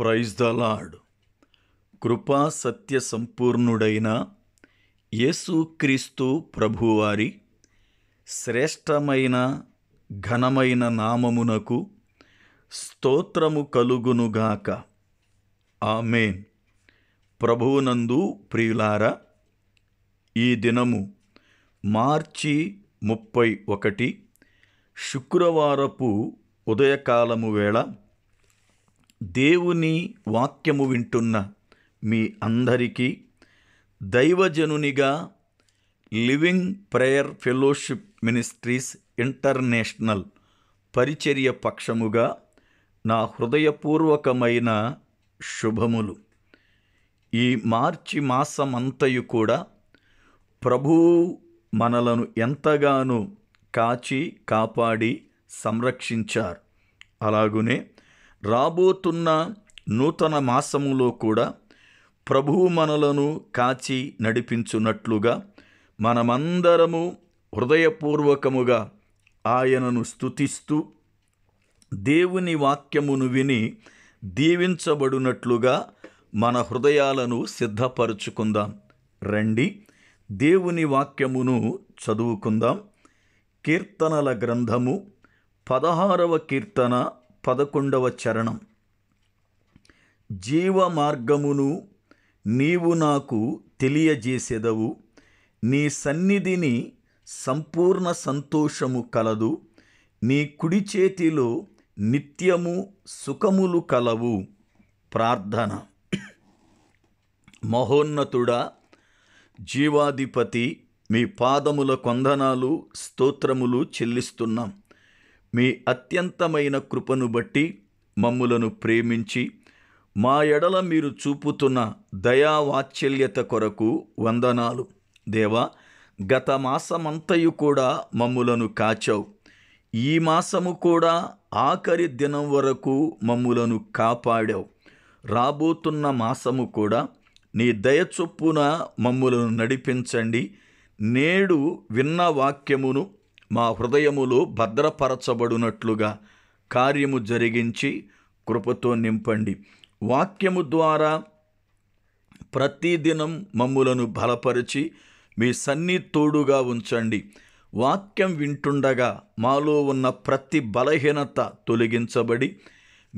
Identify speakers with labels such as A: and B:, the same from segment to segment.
A: praise the lord కృపా సత్య సంపూర్ణుడైన యేసుక్రీస్తు ప్రభువారి శ్రేష్టమైన ఘనమైన నామమునకు స్తోత్రము కలుగునుగాక ఆమెన్ ప్రభువునందు ప్రియులారా ఈ దినము మార్చి ముప్పై ఒకటి శుక్రవారపు ఉదయకాలము వేళ దేవుని వాక్యము వింటున్న మీ అందరికీ దైవజనునిగా living prayer fellowship ministries international పరిచర్య పక్షముగా నా హృదయపూర్వకమైన శుభములు ఈ మార్చి మాసమంతయు కూడా ప్రభు మనలను ఎంతగానో కాచి కాపాడి సంరక్షించారు అలాగునే రాబోతున్న నూతన మాసములో కూడా ప్రభువు మనలను కాచి నడిపించున్నట్లుగా మనమందరము హృదయపూర్వకముగా ఆయనను స్థుతిస్తూ దేవుని వాక్యమును విని దీవించబడినట్లుగా మన హృదయాలను సిద్ధపరుచుకుందాం రండి దేవుని వాక్యమును చదువుకుందాం కీర్తనల గ్రంథము పదహారవ కీర్తన పదకొండవ చరణం జీవ మార్గమును నీవు నాకు తెలియజేసెదవు నీ సన్నిధిని సంపూర్ణ సంతోషము కలదు నీ కుడి చేతిలో నిత్యము సుఖములు కలవు ప్రార్థన మహోన్నతుడా జీవాధిపతి మీ పాదముల కొందనాలు స్తోత్రములు చెల్లిస్తున్నాం మీ అత్యంతమైన కృపను బట్టి మమ్ములను ప్రేమించి మా ఎడల మీరు చూపుతున్న దయావాత్సల్యత కొరకు వందనాలు దేవా గత మాసమంతయు కూడా మమ్ములను కాచావు ఈ మాసము కూడా ఆఖరి దినం వరకు మమ్ములను కాపాడావు రాబోతున్న మాసము కూడా నీ దయ చొప్పున మమ్ములను నడిపించండి నేడు విన్న వాక్యమును మా హృదయములు భద్రపరచబడునట్లుగా కార్యము జరిగించి కృపతో నింపండి వాక్యము ద్వారా ప్రతిదినం మమ్ములను బలపరిచి మీ సన్ని తోడుగా ఉంచండి వాక్యం వింటుండగా మాలో ఉన్న ప్రతి బలహీనత తొలగించబడి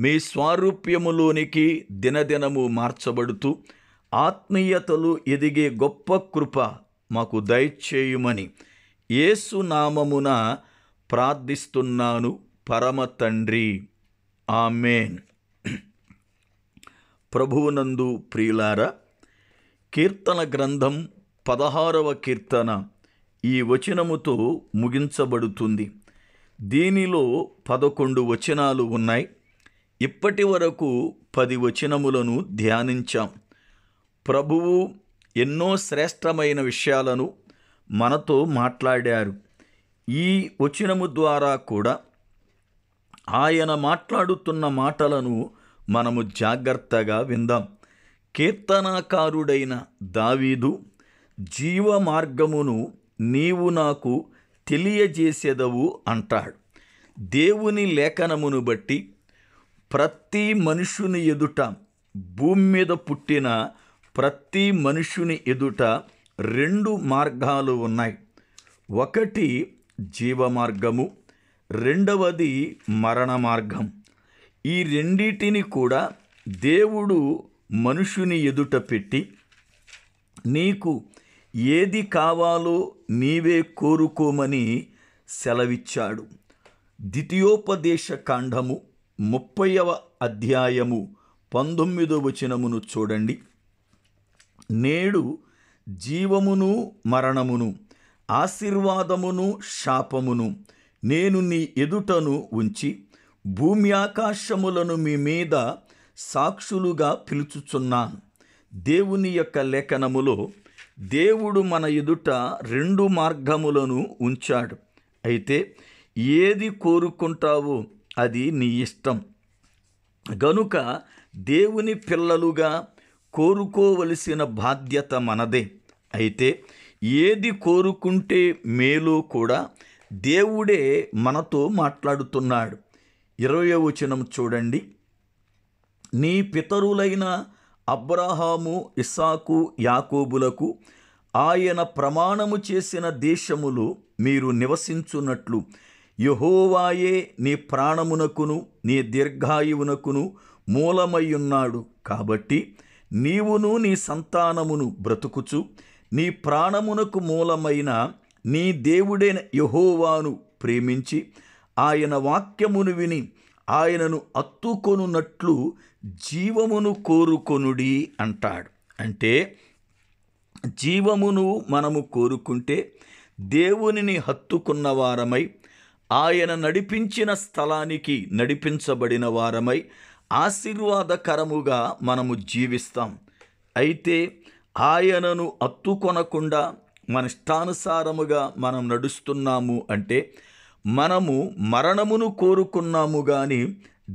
A: మీ స్వారూప్యములోనికి దినదినము మార్చబడుతూ ఆత్మీయతలు ఎదిగే గొప్ప కృప మాకు దయచేయుమని నామమున ప్రార్థిస్తున్నాను పరమ తండ్రి ఆమెన్ ప్రభువునందు ప్రియులార కీర్తన గ్రంథం పదహారవ కీర్తన ఈ వచనముతో ముగించబడుతుంది దీనిలో పదకొండు వచనాలు ఉన్నాయి ఇప్పటి వరకు పది వచనములను ధ్యానించాం ప్రభువు ఎన్నో శ్రేష్టమైన విషయాలను మనతో మాట్లాడారు ఈ వచనము ద్వారా కూడా ఆయన మాట్లాడుతున్న మాటలను మనము జాగ్రత్తగా విందాం కీర్తనాకారుడైన దావీదు జీవ మార్గమును నీవు నాకు తెలియజేసేదవు అంటాడు దేవుని లేఖనమును బట్టి ప్రతి మనుషుని ఎదుట భూమి మీద పుట్టిన ప్రతి మనుషుని ఎదుట రెండు మార్గాలు ఉన్నాయి ఒకటి జీవ మార్గము రెండవది మరణ మార్గం ఈ రెండిటిని కూడా దేవుడు మనుషుని ఎదుట పెట్టి నీకు ఏది కావాలో నీవే కోరుకోమని సెలవిచ్చాడు ద్వితీయోపదేశ కాండము ముప్పైవ అధ్యాయము పంతొమ్మిదో వచనమును చూడండి నేడు జీవమును మరణమును ఆశీర్వాదమును శాపమును నేను నీ ఎదుటను ఉంచి భూమి ఆకాశములను మీ మీద సాక్షులుగా పిలుచుచున్నాను దేవుని యొక్క లేఖనములో దేవుడు మన ఎదుట రెండు మార్గములను ఉంచాడు అయితే ఏది కోరుకుంటావో అది నీ ఇష్టం గనుక దేవుని పిల్లలుగా కోరుకోవలసిన బాధ్యత మనదే అయితే ఏది కోరుకుంటే మేలు కూడా దేవుడే మనతో మాట్లాడుతున్నాడు ఇరవై వచనం చూడండి నీ పితరులైన అబ్రహాము ఇసాకు యాకోబులకు ఆయన ప్రమాణము చేసిన దేశములు మీరు నివసించున్నట్లు యహోవాయే నీ ప్రాణమునకును నీ దీర్ఘాయువునకును మూలమై ఉన్నాడు కాబట్టి నీవును నీ సంతానమును బ్రతుకుచు నీ ప్రాణమునకు మూలమైన నీ దేవుడైన యహోవాను ప్రేమించి ఆయన వాక్యమును విని ఆయనను అత్తుకొనున్నట్లు జీవమును కోరుకొనుడి అంటాడు అంటే జీవమును మనము కోరుకుంటే దేవునిని హత్తుకున్న వారమై ఆయన నడిపించిన స్థలానికి నడిపించబడిన వారమై ఆశీర్వాదకరముగా మనము జీవిస్తాం అయితే ఆయనను అత్తుకొనకుండా మన ఇష్టానుసారముగా మనం నడుస్తున్నాము అంటే మనము మరణమును కోరుకున్నాము కానీ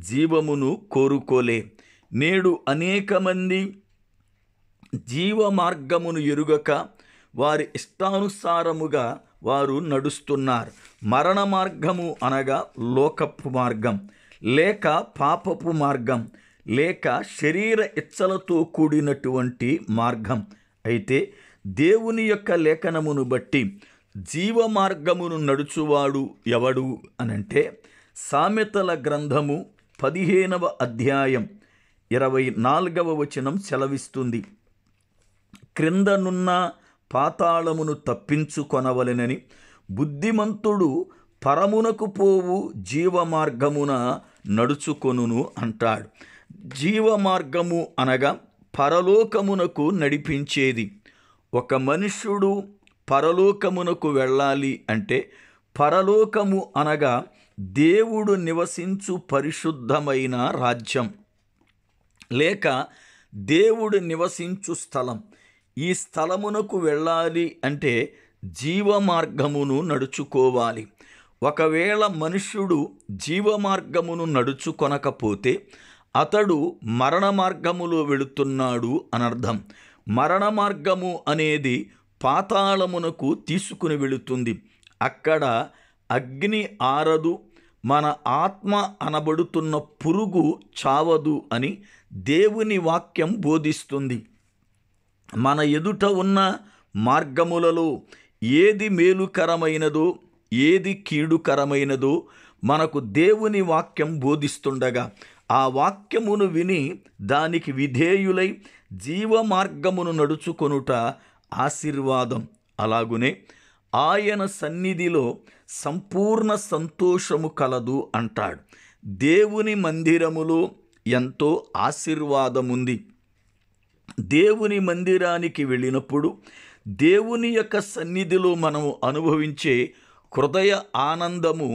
A: జీవమును కోరుకోలే నేడు అనేక మంది జీవ మార్గమును ఎరుగక వారి ఇష్టానుసారముగా వారు నడుస్తున్నారు మరణ మార్గము అనగా లోకపు మార్గం లేక పాపపు మార్గం లేక శరీర ఇచ్చలతో కూడినటువంటి మార్గం అయితే దేవుని యొక్క లేఖనమును బట్టి జీవ మార్గమును నడుచువాడు ఎవడు అనంటే సామెతల గ్రంథము పదిహేనవ అధ్యాయం ఇరవై నాలుగవ వచనం సెలవిస్తుంది క్రిందనున్న పాతాళమును తప్పించుకొనవలెనని బుద్ధిమంతుడు పరమునకు పోవు జీవ మార్గమున నడుచుకొనును అంటాడు జీవమార్గము అనగా పరలోకమునకు నడిపించేది ఒక మనుష్యుడు పరలోకమునకు వెళ్ళాలి అంటే పరలోకము అనగా దేవుడు నివసించు పరిశుద్ధమైన రాజ్యం లేక దేవుడు నివసించు స్థలం ఈ స్థలమునకు వెళ్ళాలి అంటే జీవమార్గమును నడుచుకోవాలి ఒకవేళ మనుష్యుడు జీవమార్గమును నడుచుకొనకపోతే అతడు మరణ మార్గములో వెళుతున్నాడు అనర్థం మరణ మార్గము అనేది పాతాళమునకు తీసుకుని వెళుతుంది అక్కడ అగ్ని ఆరదు మన ఆత్మ అనబడుతున్న పురుగు చావదు అని దేవుని వాక్యం బోధిస్తుంది మన ఎదుట ఉన్న మార్గములలో ఏది మేలుకరమైనదో ఏది కీడుకరమైనదో మనకు దేవుని వాక్యం బోధిస్తుండగా ఆ వాక్యమును విని దానికి విధేయులై జీవ మార్గమును నడుచుకొనుట ఆశీర్వాదం అలాగునే ఆయన సన్నిధిలో సంపూర్ణ సంతోషము కలదు అంటాడు దేవుని మందిరములో ఎంతో ఆశీర్వాదముంది దేవుని మందిరానికి వెళ్ళినప్పుడు దేవుని యొక్క సన్నిధిలో మనము అనుభవించే హృదయ ఆనందము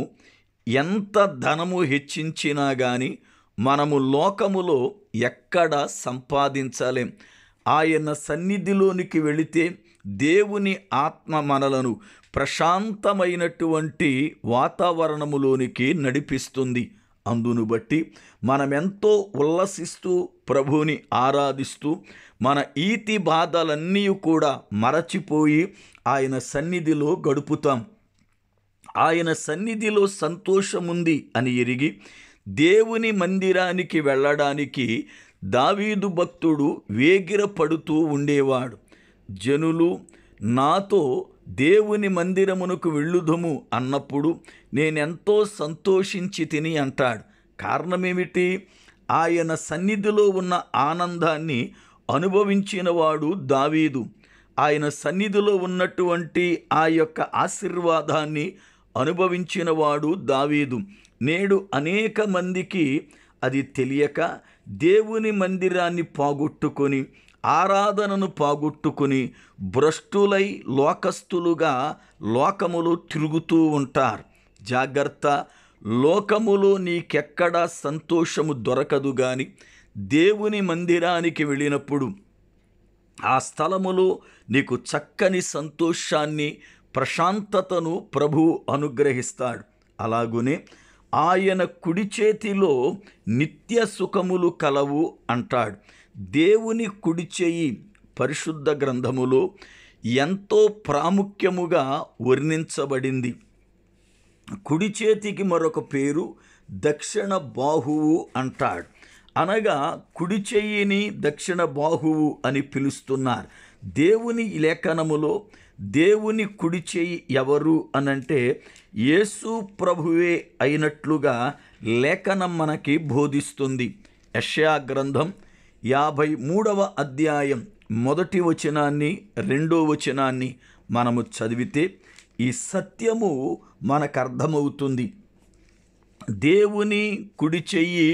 A: ఎంత ధనము హెచ్చించినా కానీ మనము లోకములో ఎక్కడ సంపాదించలేం ఆయన సన్నిధిలోనికి వెళితే దేవుని ఆత్మ మనలను ప్రశాంతమైనటువంటి వాతావరణములోనికి నడిపిస్తుంది అందును బట్టి మనమెంతో ఉల్లసిస్తూ ప్రభువుని ఆరాధిస్తూ మన ఈతి బాధలన్నీ కూడా మరచిపోయి ఆయన సన్నిధిలో గడుపుతాం ఆయన సన్నిధిలో సంతోషముంది అని ఎరిగి దేవుని మందిరానికి వెళ్ళడానికి దావీదు భక్తుడు వేగిర పడుతూ ఉండేవాడు జనులు నాతో దేవుని మందిరమునకు వెళ్ళుదము అన్నప్పుడు నేనెంతో సంతోషించి తిని అంటాడు కారణమేమిటి ఆయన సన్నిధిలో ఉన్న ఆనందాన్ని అనుభవించినవాడు దావీదు ఆయన సన్నిధిలో ఉన్నటువంటి ఆ యొక్క ఆశీర్వాదాన్ని అనుభవించినవాడు దావీదు నేడు అనేక మందికి అది తెలియక దేవుని మందిరాన్ని పాగొట్టుకొని ఆరాధనను పాగొట్టుకుని భ్రష్టులై లోకస్తులుగా లోకములు తిరుగుతూ ఉంటారు జాగ్రత్త లోకములో నీకెక్కడా సంతోషము దొరకదు గాని దేవుని మందిరానికి వెళ్ళినప్పుడు ఆ స్థలములో నీకు చక్కని సంతోషాన్ని ప్రశాంతతను ప్రభు అనుగ్రహిస్తాడు అలాగునే ఆయన కుడి చేతిలో నిత్య సుఖములు కలవు అంటాడు దేవుని కుడి చేయి పరిశుద్ధ గ్రంథములో ఎంతో ప్రాముఖ్యముగా వర్ణించబడింది కుడి చేతికి మరొక పేరు దక్షిణ బాహువు అంటాడు అనగా కుడి చెయ్యిని దక్షిణ బాహువు అని పిలుస్తున్నారు దేవుని లేఖనములో దేవుని కుడి చేయి ఎవరు అనంటే యేసు ప్రభువే అయినట్లుగా లేఖనం మనకి బోధిస్తుంది యషయా గ్రంథం యాభై మూడవ అధ్యాయం మొదటి వచనాన్ని రెండో వచనాన్ని మనము చదివితే ఈ సత్యము మనకు అర్థమవుతుంది దేవుని కుడి చెయ్యి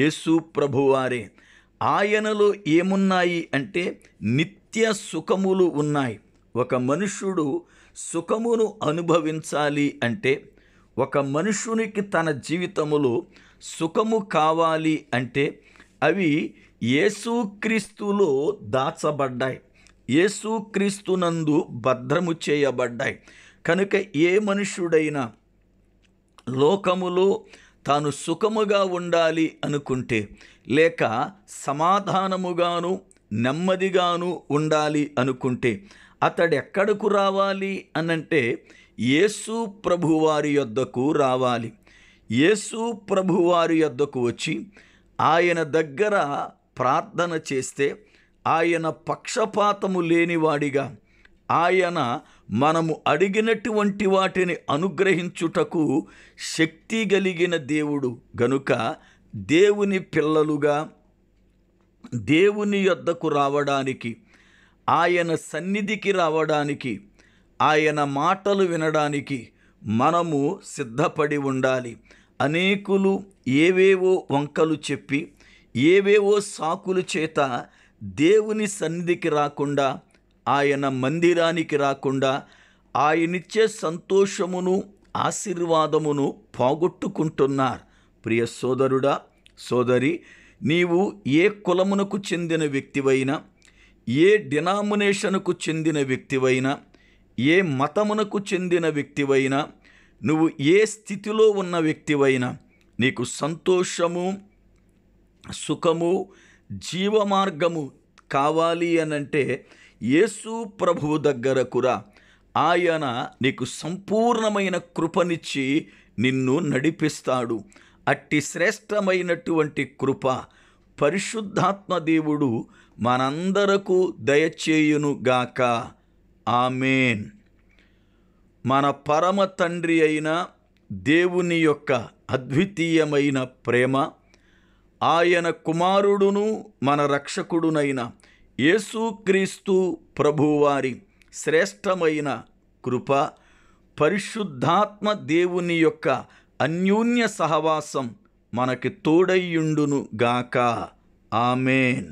A: యేసు ప్రభువారే ఆయనలో ఏమున్నాయి అంటే నిత్య సుఖములు ఉన్నాయి ఒక మనుష్యుడు సుఖమును అనుభవించాలి అంటే ఒక మనుషునికి తన జీవితములో సుఖము కావాలి అంటే అవి యేసుక్రీస్తులో దాచబడ్డాయి యేసుక్రీస్తునందు భద్రము చేయబడ్డాయి కనుక ఏ మనుష్యుడైనా లోకములో తాను సుఖముగా ఉండాలి అనుకుంటే లేక సమాధానముగాను నెమ్మదిగాను ఉండాలి అనుకుంటే అతడు ఎక్కడకు రావాలి అనంటే యేసు ప్రభువారి యొద్దకు రావాలి యేసు ప్రభువారి యొద్దకు వచ్చి ఆయన దగ్గర ప్రార్థన చేస్తే ఆయన పక్షపాతము లేనివాడిగా ఆయన మనము అడిగినటువంటి వాటిని అనుగ్రహించుటకు శక్తి కలిగిన దేవుడు గనుక దేవుని పిల్లలుగా దేవుని యొద్దకు రావడానికి ఆయన సన్నిధికి రావడానికి ఆయన మాటలు వినడానికి మనము సిద్ధపడి ఉండాలి అనేకులు ఏవేవో వంకలు చెప్పి ఏవేవో సాకులు చేత దేవుని సన్నిధికి రాకుండా ఆయన మందిరానికి రాకుండా ఆయనిచ్చే సంతోషమును ఆశీర్వాదమును పోగొట్టుకుంటున్నారు ప్రియ సోదరుడా సోదరి నీవు ఏ కులమునకు చెందిన వ్యక్తివైనా ఏ డినామినేషన్కు చెందిన వ్యక్తివైనా ఏ మతమునకు చెందిన వ్యక్తివైనా నువ్వు ఏ స్థితిలో ఉన్న వ్యక్తివైనా నీకు సంతోషము సుఖము జీవమార్గము కావాలి అని అంటే యేసు ప్రభువు దగ్గరకురా ఆయన నీకు సంపూర్ణమైన కృపనిచ్చి నిన్ను నడిపిస్తాడు అట్టి శ్రేష్టమైనటువంటి కృప పరిశుద్ధాత్మ దేవుడు మనందరకు దయచేయునుగాక ఆమెన్ మన పరమ తండ్రి అయిన దేవుని యొక్క అద్వితీయమైన ప్రేమ ఆయన కుమారుడును మన రక్షకుడునైన యేసుక్రీస్తు ప్రభువారి శ్రేష్టమైన కృప పరిశుద్ధాత్మ దేవుని యొక్క అన్యోన్య సహవాసం మనకి తోడయ్యుండును గాక ఆమెన్